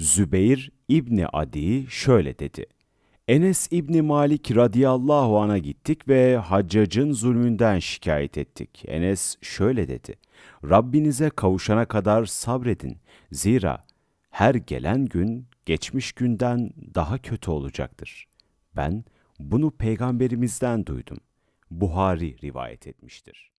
Zübeyir İbni Adi şöyle dedi. Enes İbni Malik radıyallahu ana gittik ve Haccac'ın zulmünden şikayet ettik. Enes şöyle dedi. Rabbinize kavuşana kadar sabredin. Zira her gelen gün geçmiş günden daha kötü olacaktır. Ben bunu peygamberimizden duydum. Buhari rivayet etmiştir.